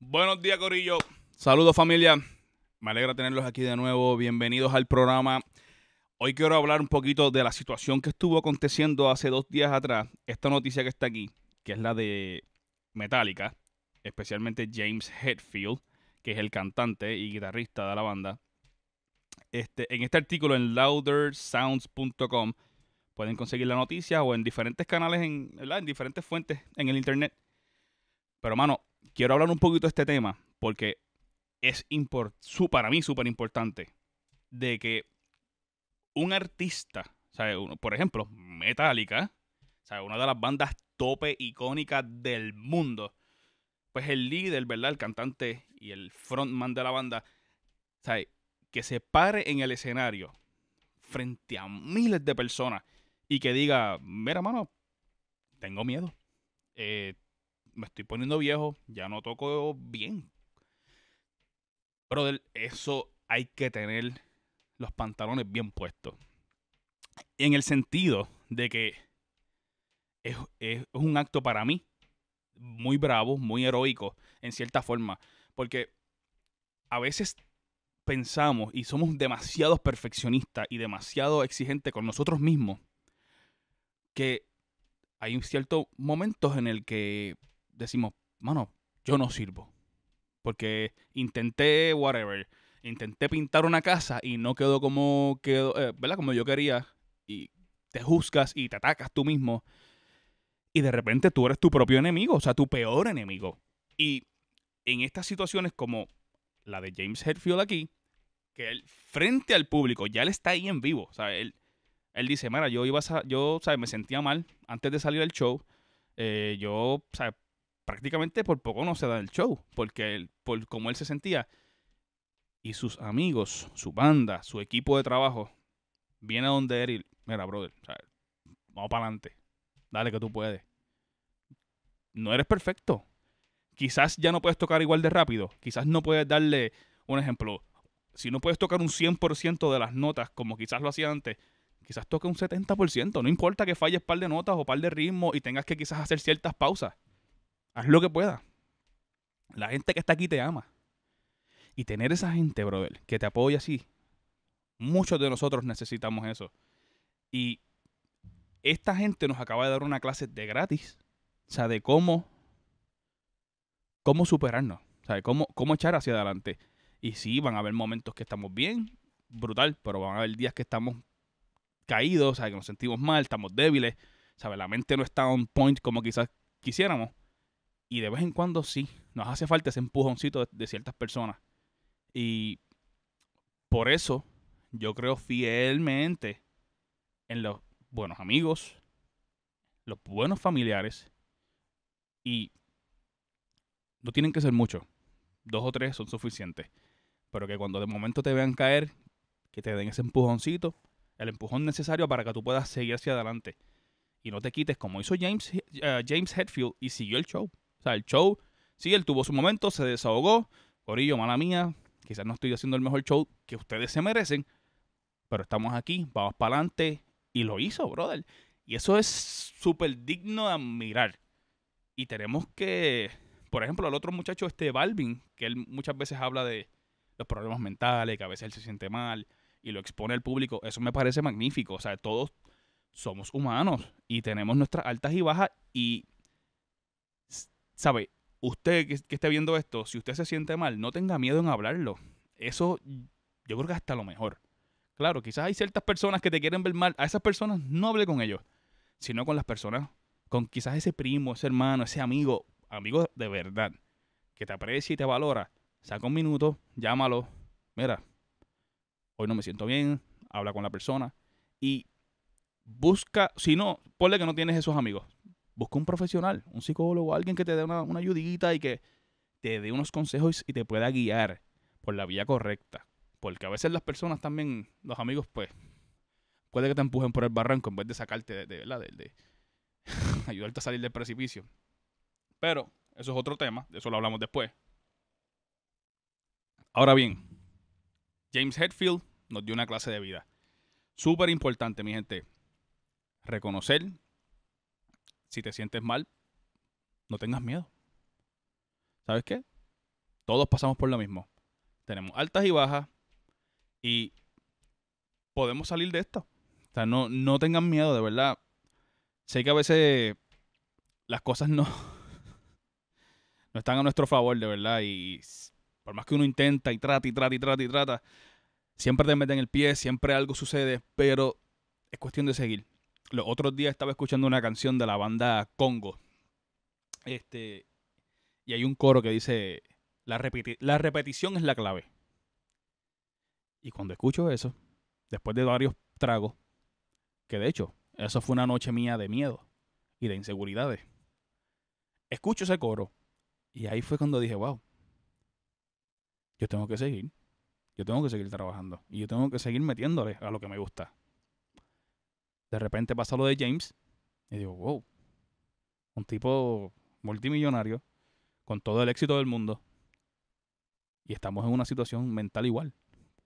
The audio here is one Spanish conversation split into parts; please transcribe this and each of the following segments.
Buenos días, Corillo. Saludos, familia. Me alegra tenerlos aquí de nuevo. Bienvenidos al programa. Hoy quiero hablar un poquito de la situación que estuvo aconteciendo hace dos días atrás. Esta noticia que está aquí, que es la de Metallica, especialmente James Hetfield, que es el cantante y guitarrista de la banda. Este, en este artículo en loudersounds.com pueden conseguir la noticia o en diferentes canales, en, diferentes fuentes en el internet. Pero, mano, quiero hablar un poquito de este tema porque es para mí súper importante de que un artista, por ejemplo, Metallica, sea una de las bandas tope icónicas del mundo, pues el líder, ¿verdad? El cantante y el frontman de la banda, ¿sabes? que se pare en el escenario frente a miles de personas y que diga, mira, mano, tengo miedo. Eh, me estoy poniendo viejo, ya no toco bien. Pero eso hay que tener los pantalones bien puestos. En el sentido de que es, un acto para mí muy bravo, muy heroico, en cierta forma. Porque a veces pensamos y somos demasiado perfeccionistas y demasiado exigentes con nosotros mismos que hay ciertos momentos en el que decimos, mano, yo no sirvo. Porque intenté whatever, intenté pintar una casa y no quedó como quedó, eh, Como yo quería y te juzgas y te atacas tú mismo y de repente tú eres tu propio enemigo, o sea, tu peor enemigo. Y en estas situaciones como la de James Hetfield aquí, que él frente al público, ya él está ahí en vivo. O sea, él, él dice, mira, yo iba yo, ¿sabes? Me sentía mal antes de salir del show. Eh, yo, Prácticamente por poco no se da el show, porque él, por cómo él se sentía. Y sus amigos, su banda, su equipo de trabajo, viene a donde él y, mira, brother, vamos para adelante. Dale que tú puedes. No eres perfecto quizás ya no puedes tocar igual de rápido, quizás no puedes darle un ejemplo. Si no puedes tocar un 100% de las notas como quizás lo hacía antes, quizás toque un 70%. No importa que falles par de notas o par de ritmos y tengas que quizás hacer ciertas pausas. Haz lo que puedas. La gente que está aquí te ama. Y tener esa gente, brother, que te apoya así. Muchos de nosotros necesitamos eso. Y esta gente nos acaba de dar una clase de gratis. O sea, de cómo cómo superarnos, ¿sabes? Cómo, cómo echar hacia adelante. Y sí, van a haber momentos que estamos bien, brutal, pero van a haber días que estamos caídos, ¿sabes? Que nos sentimos mal, estamos débiles, ¿sabes? La mente no está on point como quizás quisiéramos. Y de vez en cuando sí, nos hace falta ese empujoncito de ciertas personas. Y por eso yo creo fielmente en los buenos amigos, los buenos familiares y no tienen que ser muchos. Dos o tres son suficientes. Pero que cuando de momento te vean caer, que te den ese empujoncito, el empujón necesario para que tú puedas seguir hacia adelante. Y no te quites como hizo James, eh, James Hetfield y siguió el show. O sea, el show, sí, él tuvo su momento, se desahogó. Corillo, mala mía, quizás no estoy haciendo el mejor show que ustedes se merecen, pero estamos aquí, vamos para adelante. Y lo hizo, brother. Y eso es súper digno de admirar. Y tenemos que por ejemplo, al otro muchacho, este Balvin, que él muchas veces habla de los problemas mentales, que a veces él se siente mal y lo expone al público, eso me parece magnífico. O sea, todos somos humanos y tenemos nuestras altas y bajas y, ¿sabe? Usted que, esté viendo esto, si usted se siente mal, no tenga miedo en hablarlo. Eso yo creo que hasta lo mejor. Claro, quizás hay ciertas personas que te quieren ver mal. A esas personas no hable con ellos, sino con las personas, con quizás ese primo, ese hermano, ese amigo, Amigo de verdad, que te aprecia y te valora, saca un minuto, llámalo, mira, hoy no me siento bien, habla con la persona y busca, si no, ponle que no tienes esos amigos, busca un profesional, un psicólogo, alguien que te dé una, ayudita y que te dé unos consejos y te pueda guiar por la vía correcta. Porque a veces las personas también, los amigos, pues, puede que te empujen por el barranco en vez de sacarte de, verdad, de ayudarte a salir del precipicio. Pero eso es otro tema, de eso lo hablamos después. Ahora bien, James Hetfield nos dio una clase de vida. Súper importante, mi gente. Reconocer si te sientes mal, no tengas miedo. ¿Sabes qué? Todos pasamos por lo mismo. Tenemos altas y bajas y podemos salir de esto. O sea, no, no tengan miedo, de verdad. Sé que a veces las cosas no, no están a nuestro favor, de verdad. Y por más que uno intenta y trata y trata y trata y trata, siempre te meten el pie, siempre algo sucede, pero es cuestión de seguir. Los otros días estaba escuchando una canción de la banda Congo. Este, y hay un coro que dice, la, la repetición es la clave. Y cuando escucho eso, después de varios tragos, que de hecho, eso fue una noche mía de miedo y de inseguridades. Escucho ese coro y ahí fue cuando dije, wow, yo tengo que seguir. Yo tengo que seguir trabajando. Y yo tengo que seguir metiéndole a lo que me gusta. De repente pasa lo de James. Y digo, wow. Un tipo multimillonario. Con todo el éxito del mundo. Y estamos en una situación mental igual.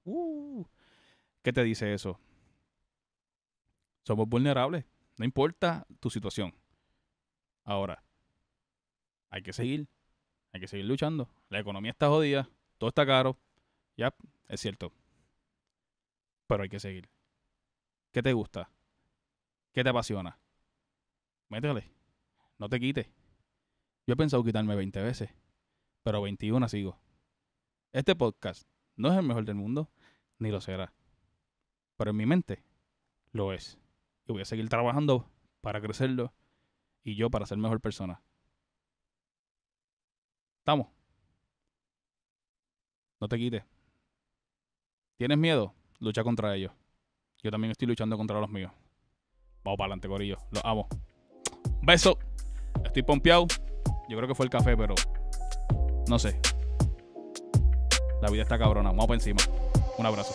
Uh, ¿Qué te dice eso? Somos vulnerables. No importa tu situación. Ahora, hay que seguir. Hay que seguir luchando. La economía está jodida, todo está caro. Ya, es cierto. Pero hay que seguir. ¿Qué te gusta? ¿Qué te apasiona? Métele. No te quites. Yo he pensado quitarme 20 veces, pero 21 sigo. Este podcast no es el mejor del mundo, ni lo será. Pero en mi mente lo es. Y voy a seguir trabajando para crecerlo y yo para ser mejor persona. Estamos. No te quites. ¿Tienes miedo? Lucha contra ellos. Yo también estoy luchando contra los míos. Vamos para adelante, Corillo. Los amo. Beso. Estoy pompeado. Yo creo que fue el café, pero no sé. La vida está cabrona. Vamos para encima. Un abrazo.